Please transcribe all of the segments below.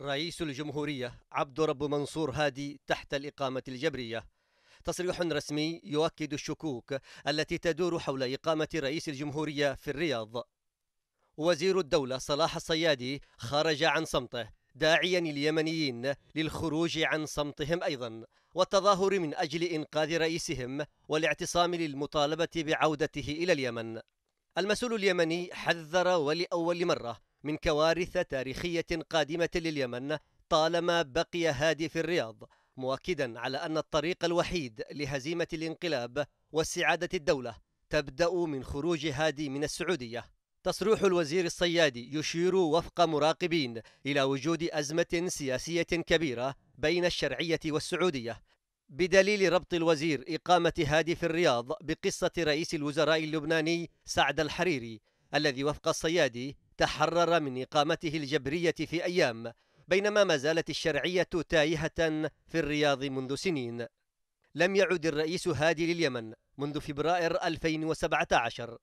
رئيس الجمهورية عبد رب منصور هادي تحت الإقامة الجبرية تصريح رسمي يؤكد الشكوك التي تدور حول إقامة رئيس الجمهورية في الرياض وزير الدولة صلاح الصيادي خرج عن صمته داعيا اليمنيين للخروج عن صمتهم أيضا والتظاهر من أجل إنقاذ رئيسهم والاعتصام للمطالبة بعودته إلى اليمن المسؤول اليمني حذر ولأول مرة من كوارث تاريخية قادمة لليمن طالما بقي هادي في الرياض مؤكدا على أن الطريق الوحيد لهزيمة الانقلاب واستعادة الدولة تبدأ من خروج هادي من السعودية تصريح الوزير الصيادي يشير وفق مراقبين إلى وجود أزمة سياسية كبيرة بين الشرعية والسعودية بدليل ربط الوزير إقامة هادي في الرياض بقصة رئيس الوزراء اللبناني سعد الحريري الذي وفق الصيادي تحرر من إقامته الجبرية في أيام بينما ما زالت الشرعية تايهة في الرياض منذ سنين لم يعد الرئيس هادي لليمن منذ فبراير 2017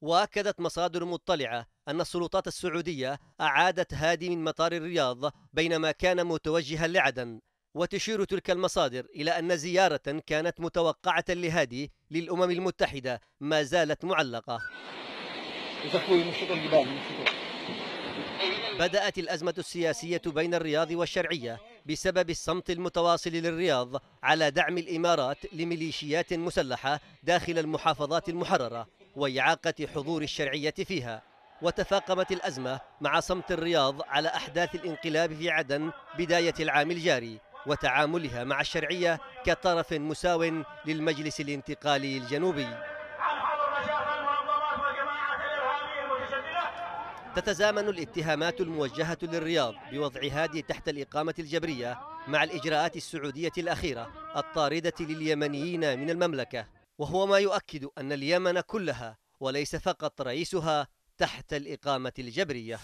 واكدت مصادر مطلعه ان السلطات السعوديه اعادت هادي من مطار الرياض بينما كان متوجها لعدن وتشير تلك المصادر الى ان زياره كانت متوقعه لهادي للامم المتحده ما زالت معلقه بدأت الأزمة السياسية بين الرياض والشرعية بسبب الصمت المتواصل للرياض على دعم الإمارات لميليشيات مسلحة داخل المحافظات المحررة وإعاقة حضور الشرعية فيها وتفاقمت الأزمة مع صمت الرياض على أحداث الانقلاب في عدن بداية العام الجاري وتعاملها مع الشرعية كطرف مساو للمجلس الانتقالي الجنوبي تتزامن الاتهامات الموجهة للرياض بوضع هادي تحت الإقامة الجبرية مع الإجراءات السعودية الأخيرة الطاردة لليمنيين من المملكة وهو ما يؤكد أن اليمن كلها وليس فقط رئيسها تحت الإقامة الجبرية